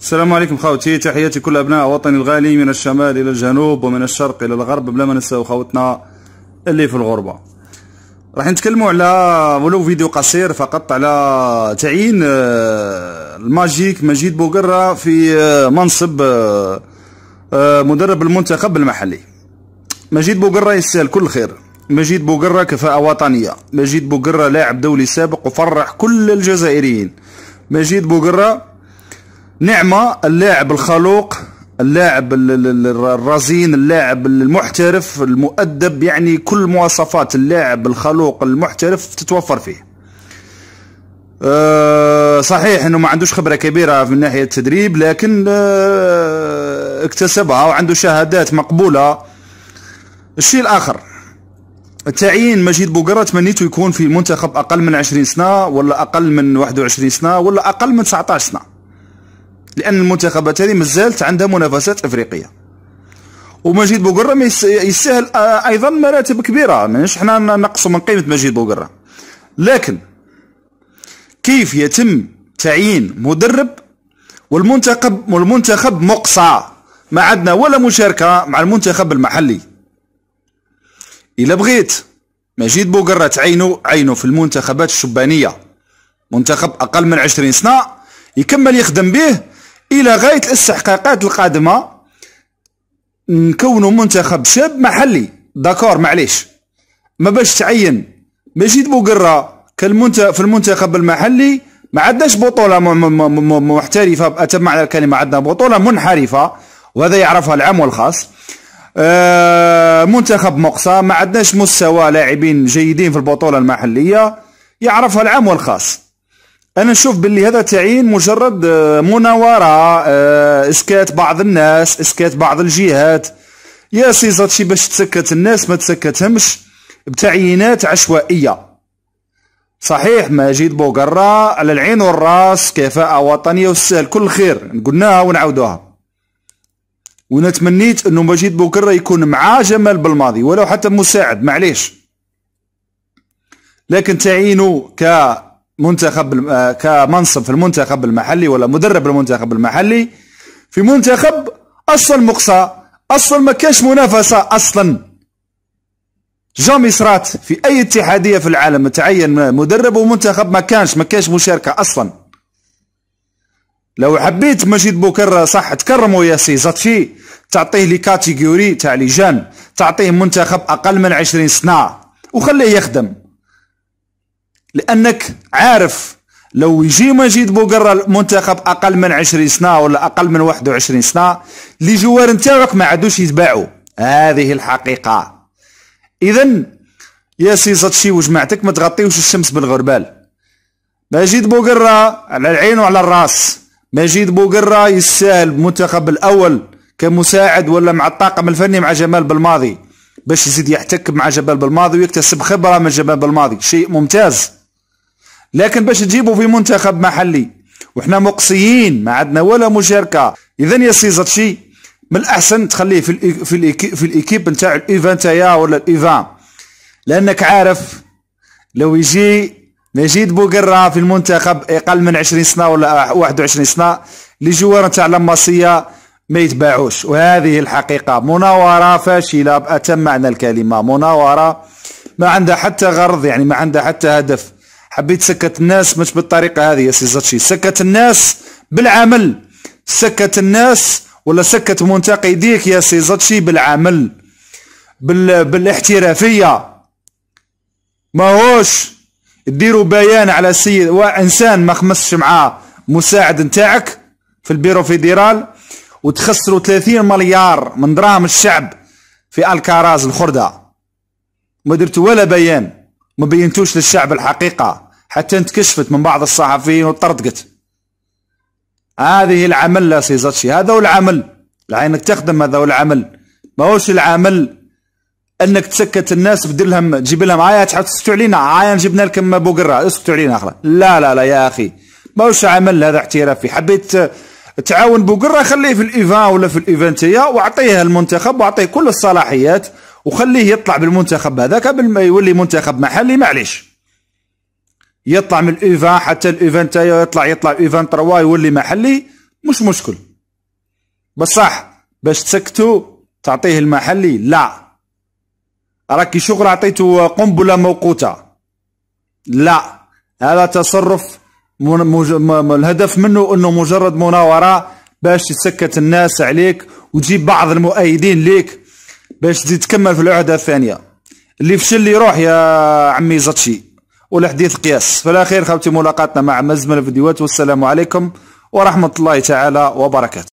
السلام عليكم خوتي تحياتي كل ابناء وطني الغالي من الشمال الى الجنوب ومن الشرق الى الغرب بلا ما ننساو خوتنا اللي في الغربه راح نتكلموا على ولو فيديو قصير فقط على تعيين آه، الماجيك مجيد بوقره في آه، منصب آه، مدرب المنتخب المحلي مجيد بوقره يستاهل كل خير مجيد بوقرة كفاءة وطنية مجيد بوقرة لاعب دولي سابق وفرح كل الجزائريين مجيد بوقرة نعمه اللاعب الخلوق اللاعب الرزين اللاعب المحترف المؤدب يعني كل مواصفات اللاعب الخلوق المحترف تتوفر فيه أه، صحيح انه ما عندوش خبره كبيره من ناحيه التدريب لكن أه، اكتسبها وعنده شهادات مقبوله الشيء الاخر تعيين مجيد بوقرة تمنيته يكون في منتخب اقل من 20 سنه ولا اقل من 21 سنه ولا اقل من 19 سنه لان المنتخبات هذه مازالت عندها منافسات افريقيه ومجيد بوقره يستاهل ايضا مراتب كبيره ماناش حنا نقصوا من قيمه مجيد بوقره لكن كيف يتم تعيين مدرب والمنتخب والمنتخب مقصى ما عندنا ولا مشاركه مع المنتخب المحلي الا بغيت مجيد بوقره تعينو عينو في المنتخبات الشبانيه منتخب اقل من 20 سنه يكمل يخدم به الى غايه الاستحقاقات القادمه نكونوا منتخب شاب محلي داكور معليش ما باش تعين ماشي بوقرة كالمنت في المنتخب المحلي ما عندناش بطوله محترفه اتم معنى الكلمه عندنا بطوله منحرفه وهذا يعرفها العام والخاص آه منتخب مقصى ما عندناش مستوى لاعبين جيدين في البطوله المحليه يعرفها العام والخاص انا نشوف باللي هذا تعيين مجرد آه، مناوره آه، اسكات بعض الناس اسكات بعض الجهات يا سي زاتشي باش تسكت الناس ما تسكتهمش بتعيينات عشوائيه صحيح مجيد بوقرة على العين والراس كفاءة وطنية والسهل كل خير قلناها ونعاودوها ونتمنيت تمنيت انه مجيد بوقرة يكون مع جمال بالماضي ولو حتى مساعد معليش لكن تعيينه ك منتخب آه، كمنصب في المنتخب المحلي ولا مدرب المنتخب المحلي في منتخب اصلا مقصى اصلا ما كانش منافسه اصلا جامي صرات في اي اتحاديه في العالم تعين مدرب ومنتخب ما كانش ما كانش مشاركه اصلا لو حبيت مجيد بوكر صح تكرموا يا سي زاتشي تعطيه لي كاتيجوري تاع لي جان تعطيه منتخب اقل من 20 سنه وخليه يخدم لانك عارف لو يجي مجيد بوقرة المنتخب اقل من 20 سنه ولا اقل من 21 سنه لي جوار نتاعك ما عادوش يتباعوا هذه الحقيقه اذا يا سي زاتشي وجماعتك ما تغطيوش الشمس بالغربال مجيد بوقرة على العين وعلى الراس مجيد بوقرة يستاهل المنتخب الاول كمساعد ولا مع الطاقم الفني مع جمال بالماضي باش يزيد يحتك مع جبال بالماضي ويكتسب خبره من جبال بالماضي شيء ممتاز لكن باش تجيبوا في منتخب محلي وحنا مقصيين ما عندنا ولا مشاركة إذا يا سي زاتشي من الأحسن تخليه في الإيكي في الإيكي في الإيكيب نتاع الإيفان تايا ولا الإيفان لأنك عارف لو يجي مجيد بوقرة في المنتخب أقل من 20 سنة ولا 21 سنة اللي جوار نتاع لماسية ما يتباعوش وهذه الحقيقة مناورة فاشلة بأتم معنى الكلمة مناورة ما عندها حتى غرض يعني ما عندها حتى هدف حبيت سكت الناس مش بالطريقة هذه يا سي زاتشي سكت الناس بالعمل سكت الناس ولا سكت منتقديك يا سي زاتشي بالعمل بال... بالاحترافية ماهوش ديروا بيان على سيد وانسان ما خمسش معاه مساعد نتاعك في البيرو فيدرال وتخسروا 30 مليار من دراهم الشعب في الكاراز الخرده ما درتوا ولا بيان ما بينتوش للشعب الحقيقة حتى انتكشفت من بعض الصحفيين وطردقت هذه العمل لا زاتشي هذا هو العمل لعينك تخدم هذا هو العمل ماهوش العمل انك تسكت الناس بدير لهم تجيب لهم عايا تحب تسكتوا علينا عايا جبنا لكم ابو قره اسكتوا علينا اخرى لا لا لا يا اخي ماهوش عمل هذا اعترافي حبيت تعاون بوقرة خليه في الايفان ولا في الايفنتيه واعطيه المنتخب واعطيه كل الصلاحيات وخليه يطلع بالمنتخب هذاك قبل ما يولي منتخب محلي معليش يطلع من الاوفان حتى الاوفان تاعو يطلع يطلع ايفان 3 يولي محلي مش مشكل بصح باش تسكتو تعطيه المحلي لا راكي شغل عطيته قنبله موقوته لا هذا تصرف الهدف منه انه مجرد مناوره باش تسكت الناس عليك وتجيب بعض المؤيدين ليك باش تزيد تكمل في العهده الثانيه اللي فشل يروح يا عمي زاتشي والحديث قياس في الاخير خوتي ملاقاتنا مع مزمن الفيديوهات والسلام عليكم ورحمه الله تعالى وبركاته